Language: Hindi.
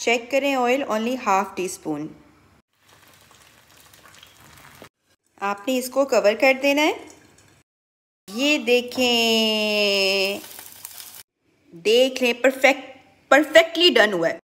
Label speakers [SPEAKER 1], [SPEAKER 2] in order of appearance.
[SPEAKER 1] चेक करें oil only half teaspoon आपने इसको कवर कर देना है ये देखें देख लें परफेक्ट परफेक्टली डन हुआ है